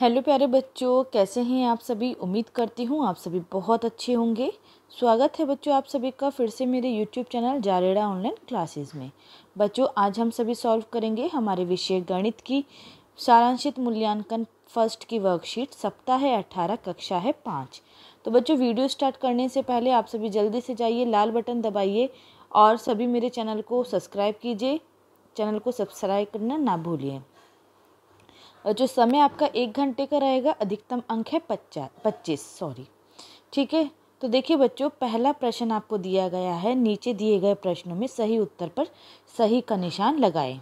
hello प्यारे बच्चों कैसे हैं आप सभी उम्मीद करती हूँ आप सभी बहुत अच्छे होंगे स्वागत है बच्चों आप सभी का फिर से मेरे यूट्यूब चैनल जारेड़ा ऑनलाइन क्लासेस में बच्चों आज हम सभी सॉल्व करेंगे हमारे विषय गणित की सारांशित मूल्यांकन फर्स्ट की वर्कशीट सप्ताह है अट्ठारह कक्षा है पाँच तो बच्चों वीडियो स्टार्ट करने से पहले आप सभी जल्दी से जाइए लाल बटन दबाइए और सभी मेरे चैनल को सब्सक्राइब कीजिए चैनल को सब्सक्राइब करना ना भूलिए जो समय आपका एक घंटे का रहेगा अधिकतम अंक है पच्चा पच्चीस सॉरी ठीक है तो देखिए बच्चों पहला प्रश्न आपको दिया गया है नीचे दिए गए प्रश्नों में सही उत्तर पर सही का निशान लगाएं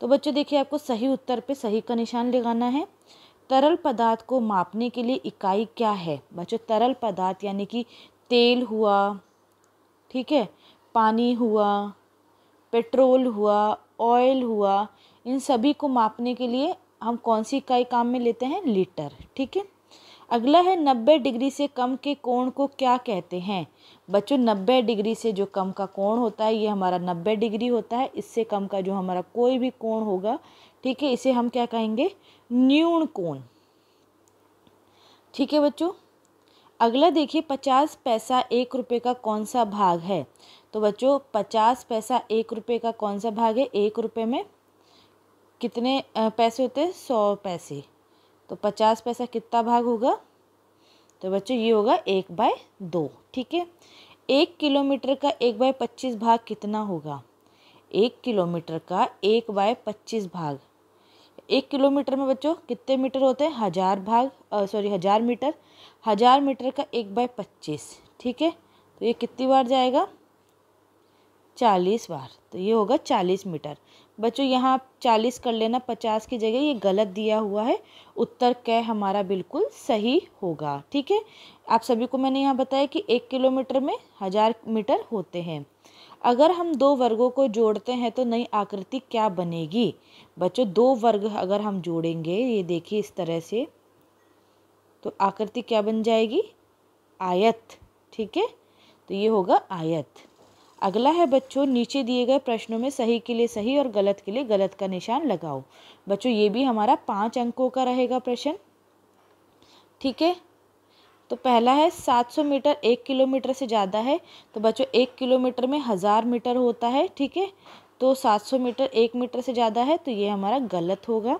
तो बच्चों देखिए आपको सही उत्तर पे सही का निशान लगाना है तरल पदार्थ को मापने के लिए इकाई क्या है बच्चों तरल पदार्थ यानी कि तेल हुआ ठीक है पानी हुआ पेट्रोल हुआ ऑयल हुआ इन सभी को मापने के लिए हम कौन सी इकाई काम में लेते हैं लीटर ठीक है अगला है नब्बे डिग्री से कम के कोण को क्या कहते हैं बच्चों नब्बे डिग्री से जो कम का कोण होता है ये हमारा नब्बे डिग्री होता है इससे कम का जो हमारा कोई भी कोण होगा ठीक है इसे हम क्या कहेंगे न्यून कोण ठीक है बच्चों अगला देखिए पचास पैसा एक रुपये का कौन सा भाग है तो बच्चों पचास पैसा एक रुपये का कौन सा भाग है एक रुपये में कितने पैसे होते हैं सौ पैसे तो पचास पैसा कितना भाग होगा तो बच्चों ये होगा एक बाय दो ठीक है एक किलोमीटर का एक बाय पच्चीस भाग कितना होगा एक किलोमीटर का एक बाय पच्चीस भाग एक किलोमीटर में बच्चों कितने मीटर होते हैं हज़ार भाग सॉरी हज़ार मीटर हज़ार मीटर का एक बाय पच्चीस ठीक है तो ये कितनी बार जाएगा चालीस बार तो ये होगा चालीस मीटर बच्चों यहाँ चालीस कर लेना पचास की जगह ये गलत दिया हुआ है उत्तर कह हमारा बिल्कुल सही होगा ठीक है आप सभी को मैंने यहाँ बताया कि एक किलोमीटर में हज़ार मीटर होते हैं अगर हम दो वर्गों को जोड़ते हैं तो नई आकृति क्या बनेगी बच्चों दो वर्ग अगर हम जोड़ेंगे ये देखिए इस तरह से तो आकृति क्या बन जाएगी आयत ठीक है तो ये होगा आयत अगला है बच्चों नीचे दिए गए प्रश्नों में सही के लिए सही और गलत के लिए गलत का निशान लगाओ बच्चों ये भी हमारा पाँच अंकों का रहेगा प्रश्न ठीक है तो पहला है 700 मीटर एक किलोमीटर से ज़्यादा है तो बच्चों एक किलोमीटर में हज़ार मीटर होता है ठीक है तो 700 मीटर एक मीटर से ज़्यादा है तो ये हमारा गलत होगा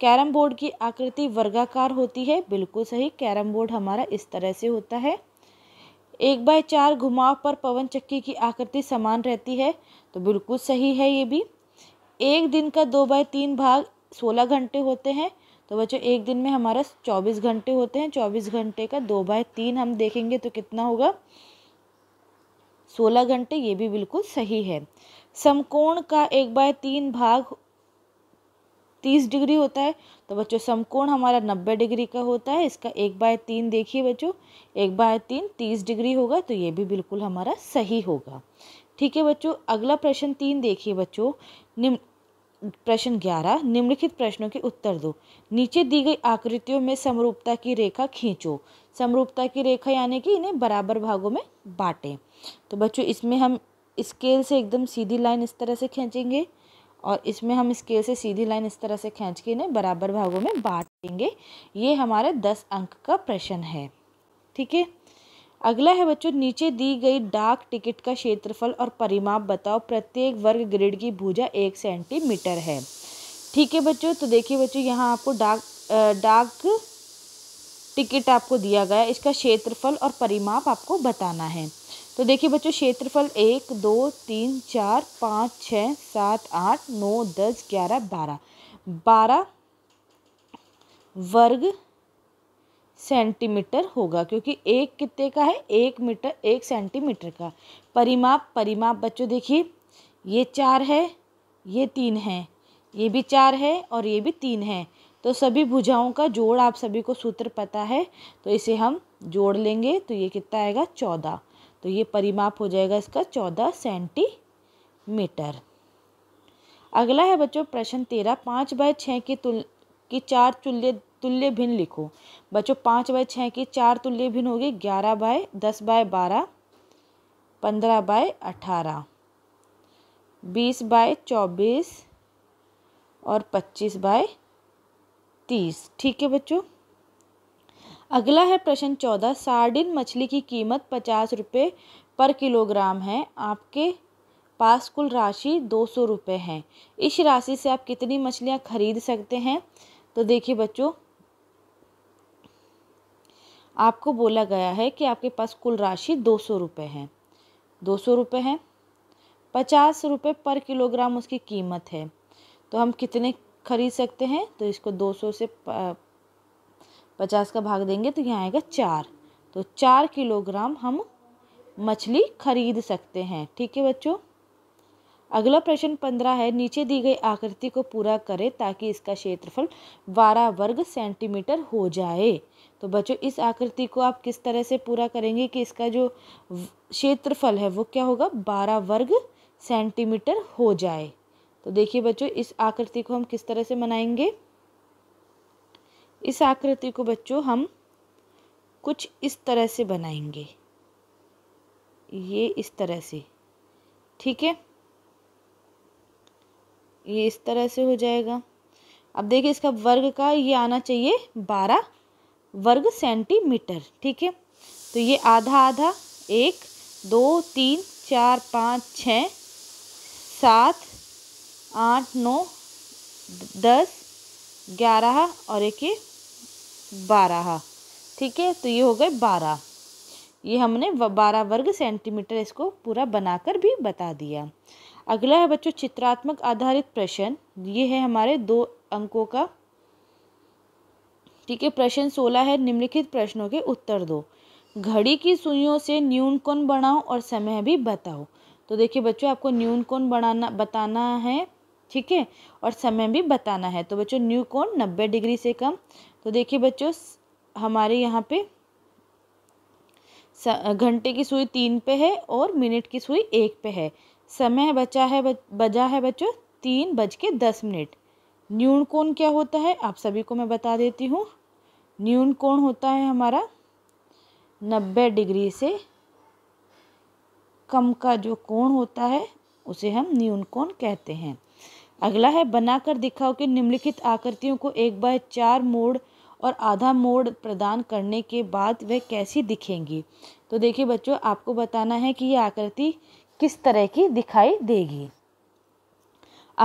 कैरम बोर्ड की आकृति वर्गाकार होती है बिल्कुल सही कैरम बोर्ड हमारा इस तरह से होता है एक बाय चार घुमाव पर पवन चक्की की आकृति समान रहती है तो बिल्कुल सही है ये भी एक दिन का दो बाय तीन भाग सोलह घंटे होते हैं तो बच्चों एक दिन में हमारा चौबीस घंटे होते हैं चौबीस घंटे का दो बाय तीन हम देखेंगे तो कितना होगा सोलह घंटे ये भी बिल्कुल सही है समकोण का एक बाय तीन भाग तीस डिग्री होता है तो बच्चों समकोण हमारा नब्बे डिग्री का होता है इसका एक बाय तीन देखिए बच्चों एक बाय तीन तीस डिग्री होगा तो ये भी बिल्कुल हमारा सही होगा ठीक है बच्चों अगला प्रश्न तीन देखिए बच्चों निम्न प्रश्न ग्यारह निम्नलिखित प्रश्नों के उत्तर दो नीचे दी गई आकृतियों में समरूपता की रेखा खींचो समरूपता की रेखा यानी कि इन्हें बराबर भागों में बांटें तो बच्चों इसमें हम स्केल से एकदम सीधी लाइन इस तरह से खींचेंगे और इसमें हम स्केल से सीधी लाइन इस तरह से खींच के इन्हें बराबर भागों में बांट देंगे ये हमारा दस अंक का प्रश्न है ठीक है अगला है बच्चों नीचे दी गई डाक टिकट का क्षेत्रफल और परिमाप बताओ प्रत्येक वर्ग ग्रिड की भुजा एक सेंटीमीटर है ठीक है बच्चों तो देखिए बच्चों यहाँ आपको डाक डाक टिकट आपको दिया गया इसका क्षेत्रफल और परिमाप आपको बताना है तो देखिए बच्चों क्षेत्रफल एक दो तीन चार पाँच छः सात आठ नौ दस ग्यारह बारह बारह वर्ग सेंटीमीटर होगा क्योंकि एक कितने का है एक मीटर एक सेंटीमीटर का परिमाप परिमाप बच्चों देखिए ये चार है ये तीन है ये भी चार है और ये भी तीन है तो सभी भुजाओं का जोड़ आप सभी को सूत्र पता है तो इसे हम जोड़ लेंगे तो ये कितना आएगा चौदह तो ये परिमाप हो जाएगा इसका चौदह सेंटीमीटर अगला है बच्चों प्रश्न तेरह पाँच बाय छः की तुल की चार तुल्य तुल्य भिन्न लिखो बच्चों पाँच बाय छः की चार तुल्य भिन्न होगी ग्यारह बाय दस बाय बारह पंद्रह बाय अठारह बीस बाय चौबीस और पच्चीस बाय तीस ठीक है बच्चों अगला है प्रश्न चौदह सार्डिन मछली की कीमत पचास रुपये पर किलोग्राम है आपके पास कुल राशि दो सौ रुपये है इस राशि से आप कितनी मछलियाँ खरीद सकते हैं तो देखिए बच्चों आपको बोला गया है कि आपके पास कुल राशि दो सौ रुपये है दो सौ रुपये है पचास रुपये पर किलोग्राम उसकी कीमत है तो हम कितने खरीद सकते हैं तो इसको दो सौ से पचास का भाग देंगे तो यहाँ आएगा चार तो चार किलोग्राम हम मछली खरीद सकते हैं ठीक है बच्चों अगला प्रश्न पंद्रह है नीचे दी गई आकृति को पूरा करें ताकि इसका क्षेत्रफल बारह वर्ग सेंटीमीटर हो जाए तो बच्चों इस आकृति को आप किस तरह से पूरा करेंगे कि इसका जो क्षेत्रफल है वो क्या होगा बारह वर्ग सेंटीमीटर हो जाए तो देखिए बच्चों इस आकृति को हम किस तरह से मनाएंगे इस आकृति को बच्चों हम कुछ इस तरह से बनाएंगे ये इस तरह से ठीक है ये इस तरह से हो जाएगा अब देखिए इसका वर्ग का ये आना चाहिए बारह वर्ग सेंटीमीटर ठीक है तो ये आधा आधा एक दो तीन चार पाँच छ सात आठ नौ दस ग्यारह और एक बारह ठीक है तो ये हो गए बारह ये हमने बारह वर्ग सेंटीमीटर इसको पूरा बनाकर भी बता दिया अगला है बच्चों चित्रात्मक आधारित प्रश्न ये है हमारे दो अंकों का ठीक है प्रश्न सोलह है निम्नलिखित प्रश्नों के उत्तर दो घड़ी की सुइयों से न्यून कौन बनाओ और समय भी बताओ तो देखिए बच्चों आपको न्यून कौन बनाना बताना है ठीक है और समय भी बताना है तो बच्चों न्यू कौन नब्बे डिग्री से कम तो देखिए बच्चों हमारे यहाँ पे घंटे की सुई तीन पे है और मिनट की सुई एक पे है समय बचा है बजा है बच्चों तीन बज के दस मिनट न्यून कोण क्या होता है आप सभी को मैं बता देती हूँ न्यून कोण होता है हमारा नब्बे डिग्री से कम का जो कोण होता है उसे हम न्यून कोण कहते हैं अगला है बनाकर दिखाओ कि निम्नलिखित आकृतियों को एक बाय चार मोड़ और आधा मोड़ प्रदान करने के बाद वह कैसी दिखेंगी तो देखिए बच्चों आपको बताना है कि ये आकृति किस तरह की दिखाई देगी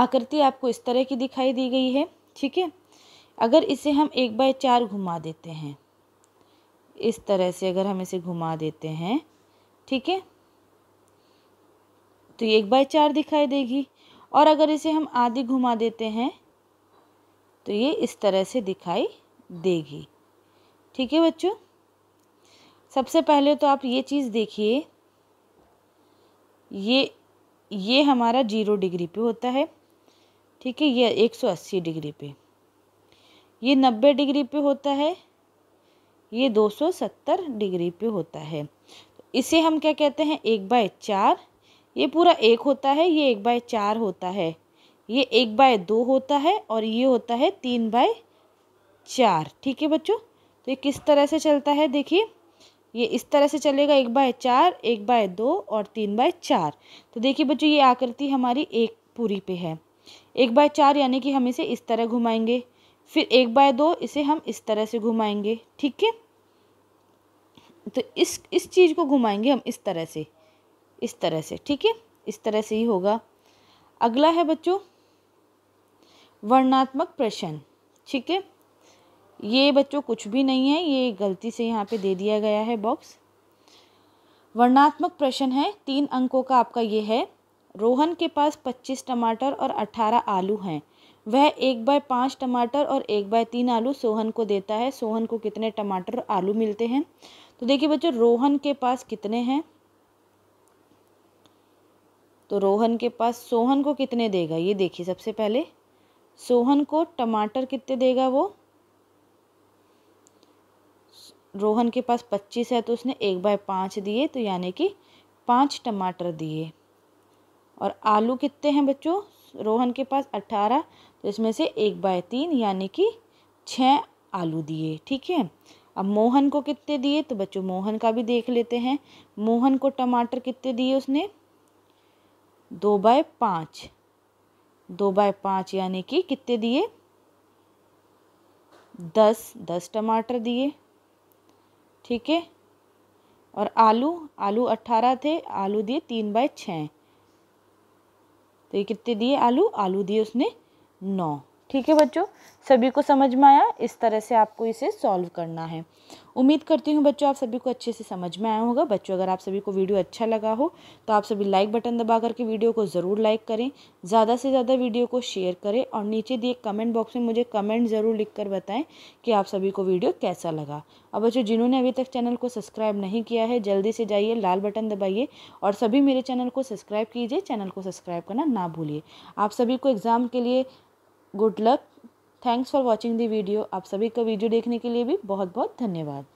आकृति आपको इस तरह की दिखाई दी गई है ठीक है अगर इसे हम एक बाय चार घुमा देते हैं इस तरह से अगर हम इसे घुमा देते हैं ठीक है तो ये एक बाय चार दिखाई देगी और अगर इसे हम आधी घुमा देते हैं तो ये इस तरह से दिखाई देगी ठीक है बच्चों सबसे पहले तो आप ये चीज़ देखिए ये ये हमारा जीरो डिग्री पे होता है ठीक है ये एक सौ अस्सी डिग्री पे ये नब्बे डिग्री पे होता है ये दो सौ सत्तर डिग्री पे होता है इसे हम क्या कहते हैं एक बाय चार ये पूरा एक होता है ये एक बाय चार होता है ये एक बाय दो होता है और ये होता है तीन बाय चार ठीक है बच्चों तो ये किस तरह से चलता है देखिए ये इस तरह से चलेगा एक बाय चार एक बाय दो और तीन बाय चार तो देखिए बच्चों ये आकृति हमारी एक पूरी पे है एक बाय चार यानी कि हम इसे इस तरह घुमाएंगे फिर एक बाय दो इसे हम इस तरह से घुमाएंगे ठीक है तो इस इस चीज़ को घुमाएंगे हम इस तरह से इस तरह से ठीक है इस तरह से ही होगा अगला है बच्चों वर्णात्मक प्रश्न ठीक है ये बच्चों कुछ भी नहीं है ये गलती से यहाँ पे दे दिया गया है बॉक्स वर्णात्मक प्रश्न है तीन अंकों का आपका ये है रोहन के पास पच्चीस टमाटर और अट्ठारह आलू हैं वह एक बाय पाँच टमाटर और एक बाय तीन आलू सोहन को देता है सोहन को कितने टमाटर आलू मिलते हैं तो देखिए बच्चों रोहन के पास कितने हैं तो रोहन के पास सोहन को कितने देगा ये देखिए सबसे पहले सोहन को टमाटर कितने देगा वो रोहन के पास पच्चीस है तो उसने एक बाय पाँच दिए तो यानी कि पाँच टमाटर दिए और आलू कितने हैं बच्चों रोहन के पास अट्ठारह तो इसमें से एक बाय तीन यानी कि छः आलू दिए ठीक है अब मोहन को कितने दिए तो बच्चों मोहन का भी देख लेते हैं मोहन को टमाटर कितने दिए उसने दो बाय पाँच दो बाय पाँच यानी कि कितने दिए दस दस टमाटर दिए ठीक है और आलू आलू अट्ठारह थे आलू दिए तीन बाय छः तो ये कितने दिए आलू आलू दिए उसने नौ ठीक है बच्चों सभी को समझ में आया इस तरह से आपको इसे सॉल्व करना है उम्मीद करती हूँ बच्चों आप सभी को अच्छे से समझ में आया होगा बच्चों अगर आप सभी को वीडियो अच्छा लगा हो तो आप सभी लाइक बटन दबा करके वीडियो को ज़रूर लाइक करें ज़्यादा से ज़्यादा वीडियो को शेयर करें और नीचे दिए कमेंट बॉक्स में मुझे कमेंट ज़रूर लिख कर बताएं कि आप सभी को वीडियो कैसा लगा और बच्चों जिन्होंने अभी तक चैनल को सब्सक्राइब नहीं किया है जल्दी से जाइए लाल बटन दबाइए और सभी मेरे चैनल को सब्सक्राइब कीजिए चैनल को सब्सक्राइब करना ना भूलिए आप सभी को एग्ज़ाम के लिए good luck thanks for watching the video आप सभी का वीडियो देखने के लिए भी बहुत बहुत धन्यवाद